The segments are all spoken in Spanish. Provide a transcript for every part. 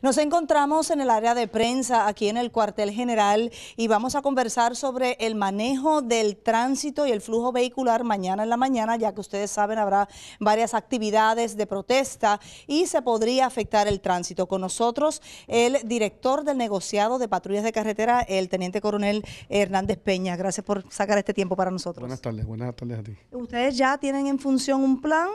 Nos encontramos en el área de prensa aquí en el cuartel general y vamos a conversar sobre el manejo del tránsito y el flujo vehicular mañana en la mañana, ya que ustedes saben habrá varias actividades de protesta y se podría afectar el tránsito. Con nosotros el director del negociado de patrullas de carretera, el teniente coronel Hernández Peña. Gracias por sacar este tiempo para nosotros. Buenas tardes, buenas tardes a ti. ¿Ustedes ya tienen en función un plan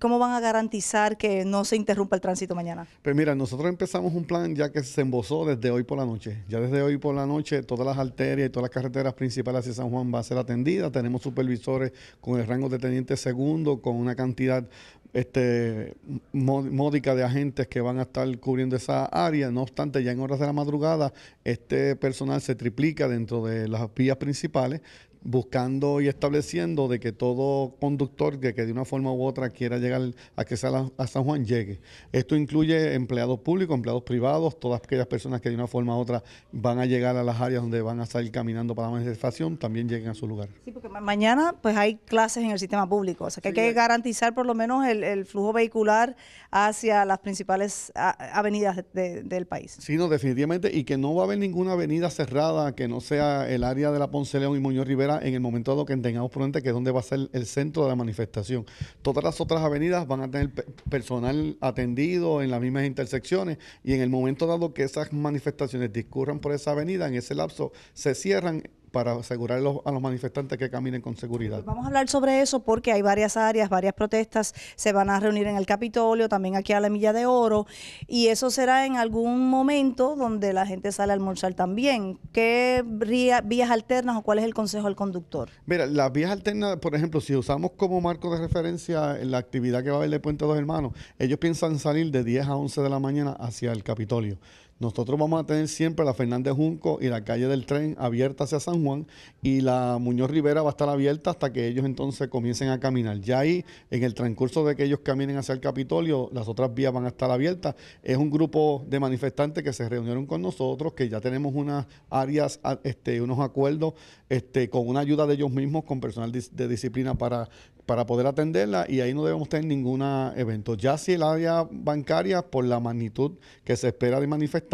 ¿Cómo van a garantizar que no se interrumpa el tránsito mañana? Pues mira, nosotros empezamos un plan ya que se embozó desde hoy por la noche. Ya desde hoy por la noche todas las arterias y todas las carreteras principales hacia San Juan van a ser atendidas. Tenemos supervisores con el rango de teniente segundo, con una cantidad este, módica de agentes que van a estar cubriendo esa área. No obstante, ya en horas de la madrugada, este personal se triplica dentro de las vías principales buscando y estableciendo de que todo conductor que de una forma u otra quiera llegar a que a San Juan llegue. Esto incluye empleados públicos, empleados privados, todas aquellas personas que de una forma u otra van a llegar a las áreas donde van a salir caminando para la manifestación, también lleguen a su lugar. Sí, porque mañana pues hay clases en el sistema público, o sea que hay que garantizar por lo menos el, flujo vehicular hacia las principales avenidas del país. Sí, no, definitivamente, y que no va a haber ninguna avenida cerrada que no sea el área de la Ponce León y Muñoz Rivera en el momento dado que tengamos prudente que es donde va a ser el centro de la manifestación. Todas las otras avenidas van a tener personal atendido en las mismas intersecciones y en el momento dado que esas manifestaciones discurran por esa avenida, en ese lapso se cierran para asegurar a los, manifestantes que caminen con seguridad. Pues vamos a hablar sobre eso porque hay varias áreas, varias protestas, se van a reunir en el Capitolio, también aquí a la Milla de Oro, y eso será en algún momento donde la gente sale a almorzar también. ¿Qué vías alternas o cuál es el consejo al conductor? Mira, las vías alternas, por ejemplo, si usamos como marco de referencia la actividad que va a haber de Puente Dos Hermanos, ellos piensan salir de 10 a 11 de la mañana hacia el Capitolio. Nosotros vamos a tener siempre la Fernández Junco y la calle del tren abierta hacia San Juan y la Muñoz Rivera va a estar abierta hasta que ellos entonces comiencen a caminar. Ya ahí, en el transcurso de que ellos caminen hacia el Capitolio, las otras vías van a estar abiertas. Es un grupo de manifestantes que se reunieron con nosotros, que ya tenemos unas áreas, este, unos acuerdos este, con una ayuda de ellos mismos, con personal de, disciplina para para poder atenderla y ahí no debemos tener ningún evento. Ya si el área bancaria, por la magnitud que se espera de manifestantes,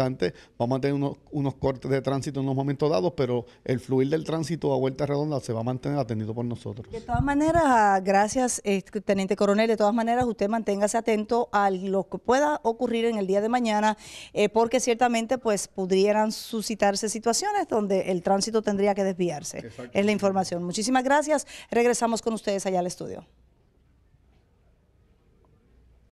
Vamos a tener unos, cortes de tránsito en unos momentos dados, pero el fluir del tránsito a vuelta redonda se va a mantener atendido por nosotros. De todas maneras, gracias, este, Teniente Coronel. De todas maneras, usted manténgase atento a lo que pueda ocurrir en el día de mañana, eh, porque ciertamente pues pudieran suscitarse situaciones donde el tránsito tendría que desviarse. Es la información. Muchísimas gracias. Regresamos con ustedes allá al estudio.